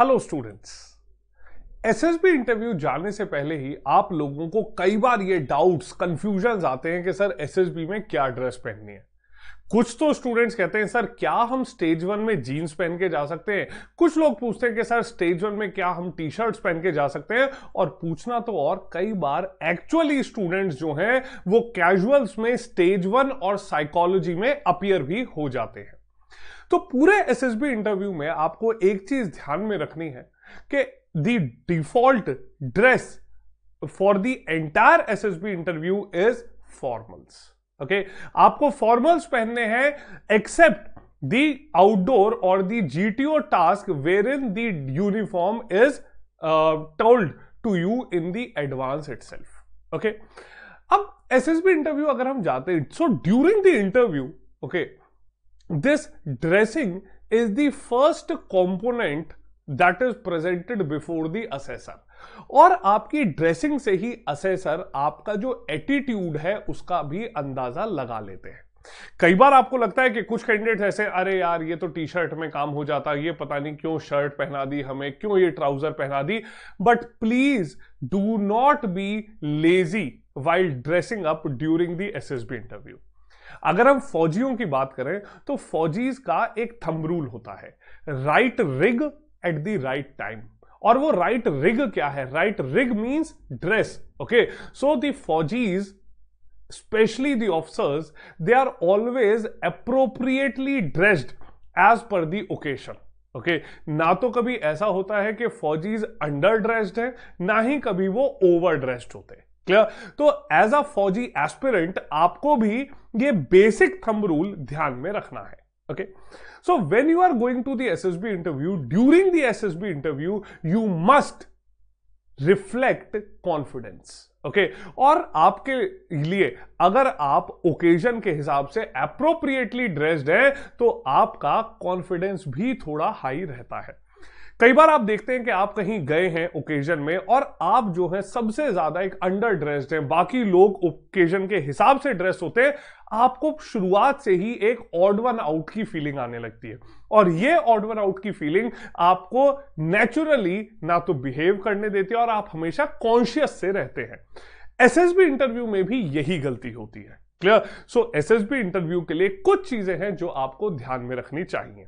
Hello students SSB interview जाने से पहले ही आप लोगों को कई बार ये डाउट्स कंफ्यूजन आते हैं कि सर एसएसबी में क्या ड्रेस पहननी है कुछ तो स्टूडेंट्स कहते हैं सर क्या हम स्टेज वन में जीन्स पहन के जा सकते हैं कुछ लोग पूछते हैं कि सर स्टेज वन में क्या हम टी शर्ट्स पहन के जा सकते हैं और पूछना तो और कई बार एक्चुअली स्टूडेंट्स जो हैं वो कैजुअल्स में स्टेज वन और साइकोलॉजी में अपियर भी हो जाते हैं तो पूरे एसएसबी इंटरव्यू में आपको एक चीज ध्यान में रखनी है कि the default dress for the entire SSB interview is formals okay आपको फॉर्मल्स पहनने हैं एक्सेप्ट द आउटडोर और the GTO task where in the uniform is told to you in the advance self okay अब S S B interview अगर हम जाते हैं so during the interview okay this dressing is the first component that is presented before the assessor और आपकी dressing से ही assessor आपका जो एटीट्यूड है उसका भी अंदाजा लगा लेते हैं कई बार आपको लगता है कि कुछ कैंडिडेट ऐसे अरे यार ये तो टी शर्ट में काम हो जाता ये पता नहीं क्यों शर्ट पहना दी हमें क्यों ये ट्राउजर पहना दी but please do not be lazy while dressing up during the S interview अगर हम फौजियों की बात करें तो फौजीज का एक थंब रूल होता है right rig at the right time और वो राइट रिग क्या है right rig means dress okay so the फौजीज specially the officers they are always appropriately dressed as per the occasion okay ना तो कभी ऐसा होता है कि फौजीज अंडर ड्रेस्ड है ना ही कभी वो ओवर ड्रेस्ड होते हैं क्लियर तो एज अ फौजी एस्पिरेंट आपको भी ये बेसिक थंब रूल ध्यान में रखना है okay so when you are going to the SSB interview during the SSB interview you must reflect confidence okay okay, और आपके लिए अगर आप ओकेजन के हिसाब से अप्रोप्रिएटली ड्रेस्ड हैं तो आपका कॉन्फिडेंस भी थोड़ा हाई रहता है कई बार आप देखते हैं कि आप कहीं गए हैं ओकेजन में और आप जो है सबसे ज्यादा एक अंडर ड्रेस्ड हैं बाकी लोग ओकेजन के हिसाब से ड्रेस होते हैं आपको शुरुआत से ही एक ऑड वन आउट की फीलिंग आने लगती है और ये ऑड वन आउट की फीलिंग आपको नेचुरली ना तो बिहेव करने देती है और आप हमेशा कॉन्शियस से रहते हैं एसएसबी इंटरव्यू में भी यही गलती होती है क्लियर सो एसएसबी इंटरव्यू के लिए कुछ चीजें हैं जो आपको ध्यान में रखनी चाहिए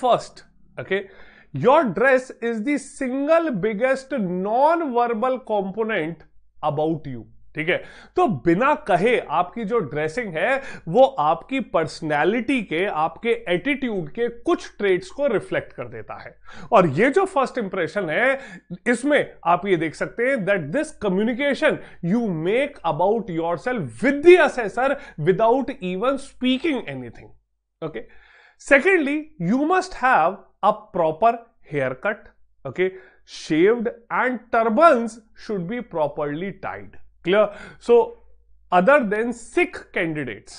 first okay okay? Your dress is the single biggest non verbal component about you ठीक है तो बिना कहे आपकी जो ड्रेसिंग है वो आपकी पर्सनैलिटी के आपके एटीट्यूड के कुछ ट्रेड्स को रिफ्लेक्ट कर देता है और ये जो फर्स्ट इंप्रेशन है इसमें आप ये देख सकते हैं that this communication you make about yourself with the assessor without even speaking anything okay secondly you must have a proper hair cut okay shaved and turbans should be properly tied clear so other than Sikh candidate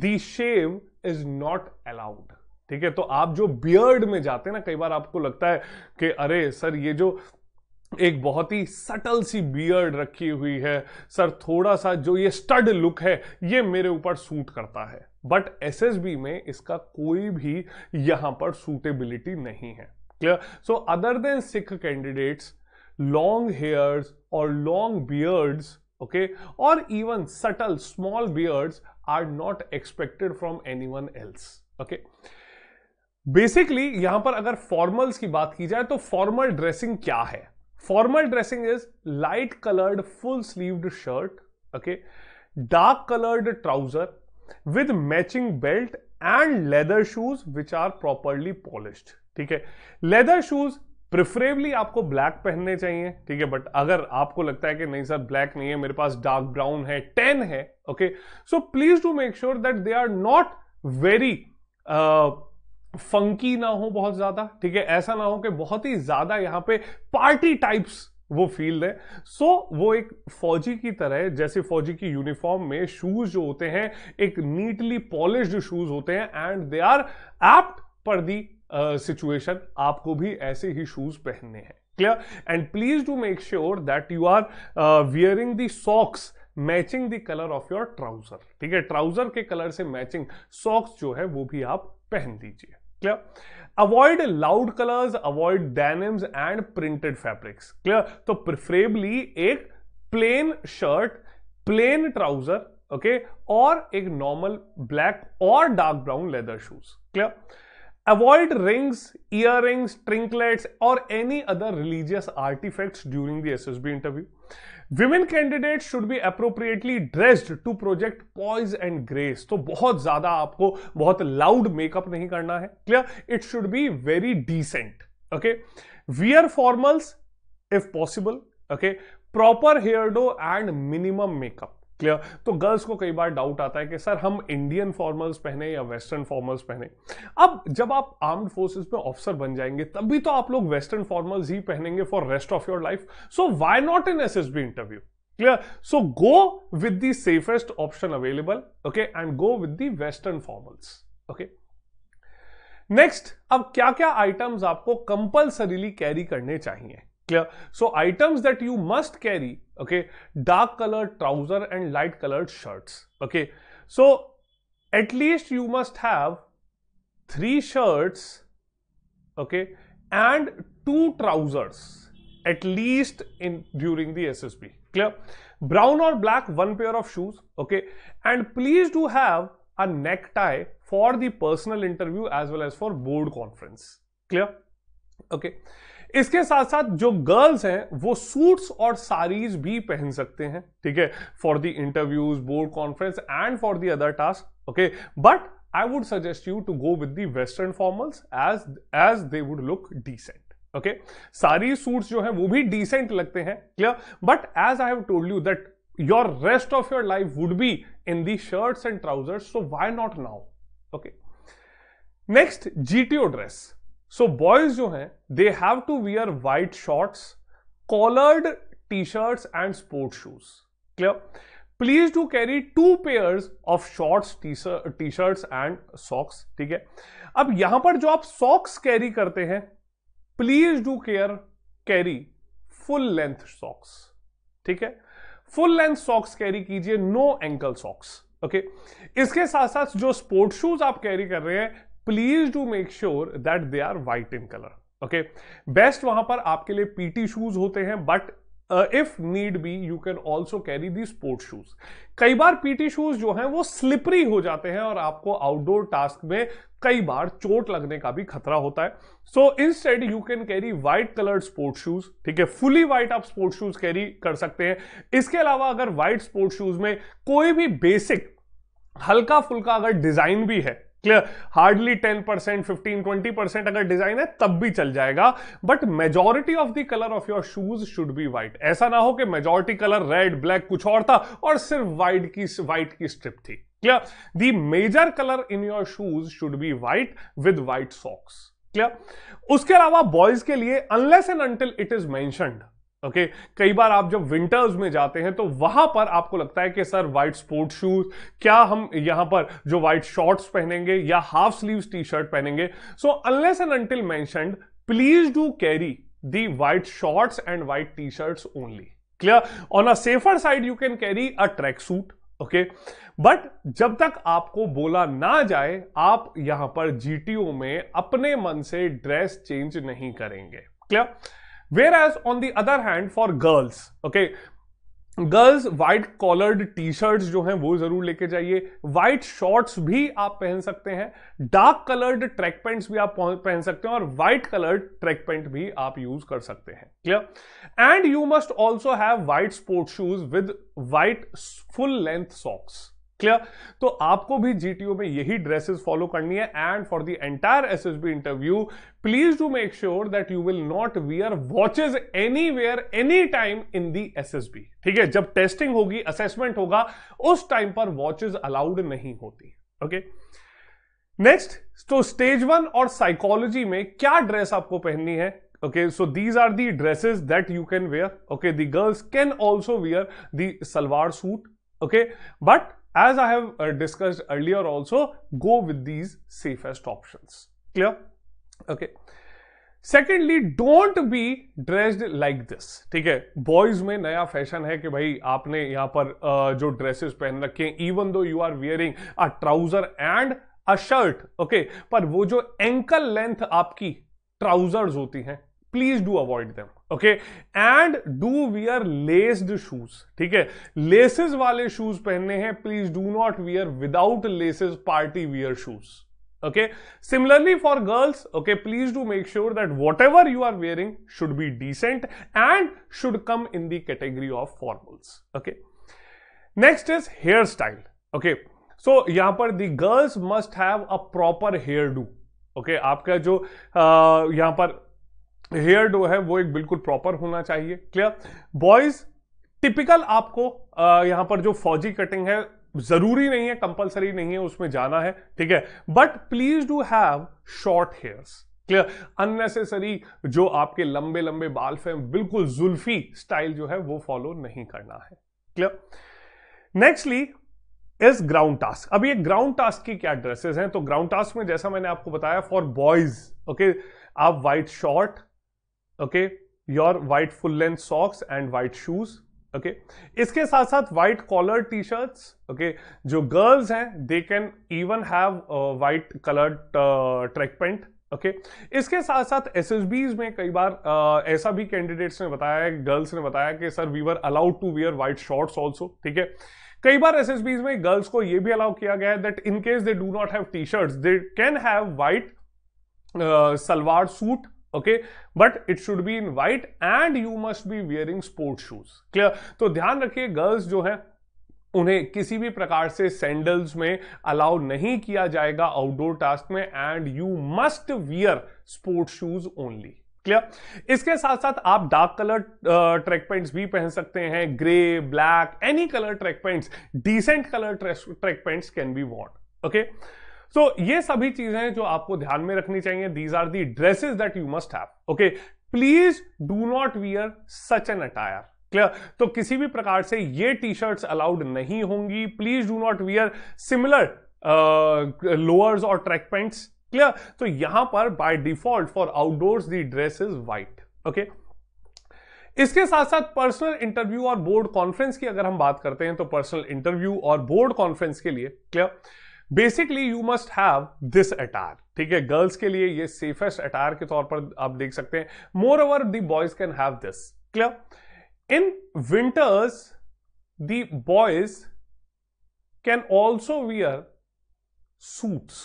the shave is not allowed ठीक है तो आप जो beard में जाते हैं ना कई बार आपको लगता है कि अरे सर ये जो एक बहुत ही सटल सी बियर्ड रखी हुई है सर थोड़ा सा जो ये स्टड लुक है ये मेरे ऊपर सूट करता है बट एस में इसका कोई भी यहां पर सूटेबिलिटी नहीं है clear so other than Sikh candidates long hairs और लॉन्ग बियर्ड्स ओके और even subtle small beards are not expected from anyone else okay basically यहां पर अगर फॉर्मल्स की बात की जाए तो फॉर्मल ड्रेसिंग क्या है formal dressing is light coloured full sleeved shirt okay dark coloured trouser with matching belt and leather shoes which are properly polish ठीक है लेदर शूज प्रिफरेबली आपको ब्लैक पहनने चाहिए ठीक है बट अगर आपको लगता है कि नहीं सर ब्लैक नहीं है मेरे पास डार्क ब्राउन है टेन है okay so please to make sure that they are not very funky ना हो बहुत ज्यादा ठीक है ऐसा ना हो कि बहुत ही ज्यादा यहां पे पार्टी टाइप्स वो फील्ड है सो so, वो एक फौजी की तरह जैसे फौजी की यूनिफॉर्म में शूज जो होते हैं एक नीटली पॉलिश शूज होते हैं एंड दे आर एप्ट पर दी सिचुएशन आपको भी ऐसे ही शूज पहनने हैं clear and please do make sure that you are wearing the socks matching the colour of your trouser ठीक है ट्राउजर के कलर से मैचिंग सॉक्स जो है वो भी आप पहन दीजिए clear avoid loud colors avoid denims and printed fabrics clear तो preferably एक plain shirt plain trouser okay और एक normal black और dark brown leather shoes clear avoid rings earrings trinkets or any other religious artifacts during the SSB interview women candidate should be appropriately dressed to project poise and grace तो बहुत ज्यादा आपको बहुत loud makeup नहीं करना है clear it should be very decent okay wear formals if possible okay proper hair do and minimum makeup clear तो girls को कई बार डाउट आता है कि सर हम इंडियन फॉर्मल्स पहने या वेस्टर्न फॉर्मल्स पहने अब जब आप आर्म्ड फोर्सेस में ऑफिसर बन जाएंगे तब भी तो आप लोग वेस्टर्न फॉर्मल्स ही पहनेंगे for rest of your life so why not in as interview clear so go with the safest option available okay and go with the western formals okay next अब क्या क्या आइटम्स आपको compulsorily carry करने चाहिए clear so items that you must carry okay dark colored trouser and light colored shirts okay so at least you must have three shirts okay and two trousers at least in during the ssb clear brown or black one pair of shoes okay and please do have a necktie for the personal interview as well as for board conference clear okay इसके साथ साथ जो girls हैं वो suits और साड़ीज भी पहन सकते हैं ठीक है for the interviews board conference and for the other task okay but I would suggest you to go with the western formals as as they would look decent okay sari suits जो है वो भी डिसेंट लगते हैं clear but as I have told you that your rest of your life would be in the shirts and trousers so why not now okay next GTO dress so boys जो हैं they have to wear white shorts collared T shirts and sport shoes clear please do carry two pair of shorts T shirts and socks ठीक है अब यहां पर जो आप socks carry करते हैं please do care carry full length socks ठीक है फुल लेंथ सॉक्स कैरी कीजिए नो एंकल सॉक्स ओके इसके साथ साथ जो स्पोर्ट शूज आप कैरी कर रहे हैं please do make sure that they are white in colour okay best वहां पर आपके लिए पीटी शूज होते हैं but if need be you can also carry the sport shoes कई बार पीटी शूज जो है वो स्लिपरी हो जाते हैं और आपको आउटडोर टास्क में कई बार चोट लगने का भी खतरा होता है so instead you can carry white coloured sport shoes ठीक है फुली व्हाइट आप स्पोर्ट शूज कैरी कर सकते हैं इसके अलावा अगर व्हाइट स्पोर्ट शूज में कोई भी बेसिक हल्का फुल्का अगर डिजाइन भी है clear hardly ten percent fifteen twenty percent अगर डिजाइन है तब भी चल जाएगा but majority of the colour of your shoes should be white ऐसा ना हो कि मेजोरिटी कलर रेड ब्लैक कुछ और था और सिर्फ व्हाइट की व्हाइट की स्ट्रिप थी clear the major colour in your shoes should be white with white socks clear उसके अलावा बॉयज के लिए unless and until it is mentioned okay okay? कई बार आप जब विंटर्स में जाते हैं तो वहां पर आपको लगता है कि सर वाइट स्पोर्ट शूज क्या हम यहां पर जो वाइट शॉर्ट्स पहनेंगे या हाफ स्लीव्स टी शर्ट पहनेंगे so unless and until mentioned please do carry the white shorts and white T shirts only clear on a safer side you can carry a track suit okay but जब तक आपको बोला ना जाए आप यहां पर जीटीओ में अपने मन से ड्रेस चेंज नहीं करेंगे clear Whereas on the other hand for girls, okay, girls white collared T shirts जो हैं वो जरूर लेके जाइए व्हाइट शॉर्ट्स भी आप पहन सकते हैं डार्क कलर्ड ट्रैक पैंट्स भी आप पहन सकते हैं और व्हाइट कलर्ड ट्रैक पैंट भी आप यूज कर सकते हैं clear and you must also have white sport shoes with white full length socks clear तो आपको भी जीटीओ में यही ड्रेसेस फॉलो करनी है and for the entire SSB interview please do make sure that you will not wear watches anywhere any time in the B ठीक है जब टेस्टिंग होगी असेसमेंट होगा उस टाइम पर वॉचेज अलाउड नहीं होती ओके नेक्स्ट तो स्टेज वन और साइकोलॉजी में क्या ड्रेस आपको पहननी है okay so these are the dresses that you can wear okay the girls can also wear the salwar suit okay but as I have uh, discussed earlier also, go with these safest options. Clear? Okay. Secondly don't be dressed like this ठीक है boys में नया fashion है कि भाई आपने यहां पर uh, जो ड्रेसेस पहन रखे हैं even though you are wearing a trouser and a shirt okay पर वो जो एंकल लेंथ आपकी ट्राउजर्स होती हैं please do avoid them okay and do wear laced shoes ठीक है लेसेस वाले शूज पहनने हैं please do not wear without laces party wear shoes okay similarly for girls okay please do make sure that whatever you are wearing should be decent and should come in category of formals okay next is hair style okay so यहां पर the girls must have a proper hair do okay आपका जो आ, uh, यहां पर hair dough है वो एक बिल्कुल प्रॉपर होना चाहिए क्लियर बॉयज टिपिकल आपको यहां पर जो फौजी कटिंग है जरूरी नहीं है कंपलसरी नहीं है उसमें जाना है ठीक है but please do have short hairs clear unnecessary जो आपके लंबे लंबे बाल फेम बिल्कुल जुल्फी स्टाइल जो है वो फॉलो नहीं करना है clear nextly is ground task अब ये ग्राउंड टास्क की क्या ड्रेसेस हैं तो ग्राउंड टास्क में जैसा मैंने आपको बताया फॉर बॉयज ओके आप white short okay your white full length socks and white shoes okay okay? इसके साथ साथ white collar T shirts okay जो गर्ल्स हैं they can even have white coloured track pant okay इसके साथ साथ S में कई बार uh, ऐसा भी कैंडिडेट्स ने बताया गर्ल्स ने बताया कि sir we were allowed to wear white shorts also ठीक है कई बार एस में गर्ल्स को यह भी अलाउ किया गया है that in case they do not have T shirt they can have white salwar suit okay but it should be in white and you must be wearing sport shoes clear तो ध्यान रखिए गर्ल्स जो है उन्हें किसी भी प्रकार से सैंडल्स में अलाउ नहीं किया जाएगा आउटडोर टास्क में and you must wear sport shoes only clear इसके साथ साथ आप डार्क कलर ट्रैक पैंट्स भी पहन सकते हैं grey black any colour track pants decent colour track pants can be वॉन्ट ओके सो so, ये सभी चीजें जो आपको ध्यान में रखनी चाहिए these are the dresses that you must have okay please do not wear such an attire clear तो किसी भी प्रकार से ये टी शर्ट्स अलाउड नहीं होंगी please do not wear similar lowers और ट्रैक पेंट्स क्लियर तो यहां पर by default for outdoors the dress is white okay इसके साथ साथ पर्सनल इंटरव्यू और बोर्ड कॉन्फ्रेंस की अगर हम बात करते हैं तो पर्सनल इंटरव्यू और बोर्ड कॉन्फ्रेंस के लिए clear basically you must have this attire ठीक है गर्ल्स के लिए ये सेफेस्ट अटार के तौर पर आप देख सकते हैं moreover the boys can have this clear in winters the boys can also wear suits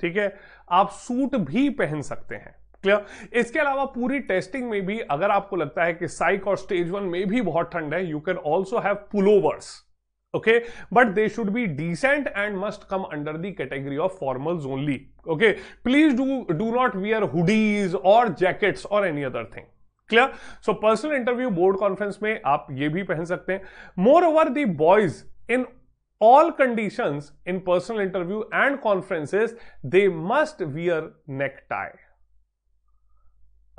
ठीक है आप सूट भी पहन सकते हैं क्लियर इसके अलावा पूरी टेस्टिंग में भी अगर आपको लगता है कि साइक और स्टेज वन में भी बहुत ठंड है you can also have pullovers okay but they should be decent and must come under the category of formal only okay please do do not wear hoodies और जैकेट्स और any other thing clear so personal interview board conference में आप ये भी पहन सकते हैं moreover the boys in all condition in personal interview and conferences they must wear neck tie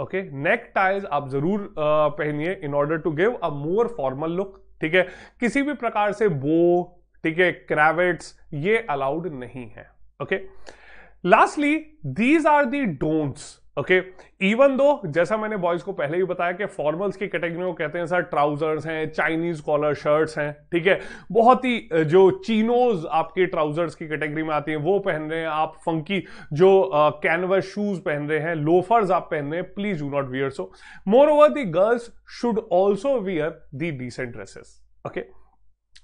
okay neck ties आप जरूर पहनिए in order to give a more formal look ठीक है किसी भी प्रकार से बो ठीक है क्रेवेट्स ये अलाउड नहीं है okay lastly these are the don'ts okay even though जैसा मैंने बॉयज को पहले ही बताया कि फॉर्मल्स की कैटेगरी को कहते हैं सर ट्राउजर्स हैं चाइनीज कॉलर शर्ट्स हैं ठीक है बहुत ही जो चीनोज आपके ट्राउजर्स की कैटेगरी में आती हैं वो पहन रहे हैं आप फंकी जो कैनवस शूज पहन रहे हैं लोफर्स आप पहन रहे हैं please do not wear so moreover the girls should also wear the decent dresses okay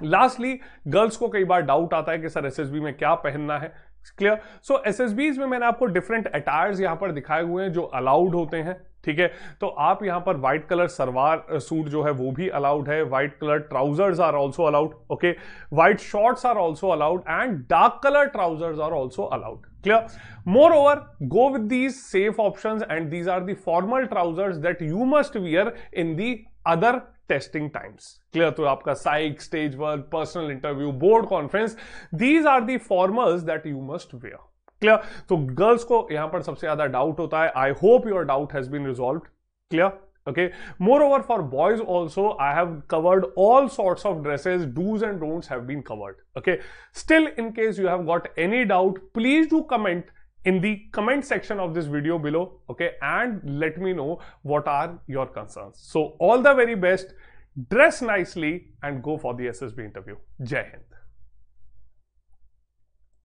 lastly girls को कई बार डाउट आता है कि सर बी में क्या पहनना है क्लियर सो एस एस बीज में मैंने आपको डिफरेंट अटायर्स यहां पर दिखाए हुए हैं जो अलाउड होते हैं ठीक है तो आप यहां पर व्हाइट कलर सलवार सूट जो है वो भी अलाउड है white colour trousers are also allowed okay white shorts are also allowed and dark colour trousers are also allowed moreover go with these safe option and these are the formal trousers that you must wear in the other testing times clear तो आपका psych stage work personal interview board conference these are the formals that you must wear clear तो girls को यहां पर सबसे ज्यादा doubt होता है I hope your doubt has been resolve clear okay moreover for boys also I have covered all sorts of dresses dos and don'ts have been covered okay still in case you have got any doubt please do comment in the comment section of this video below okay and let me know what are your concerns so all the very best dress nicely and go for the ssb interview jai hind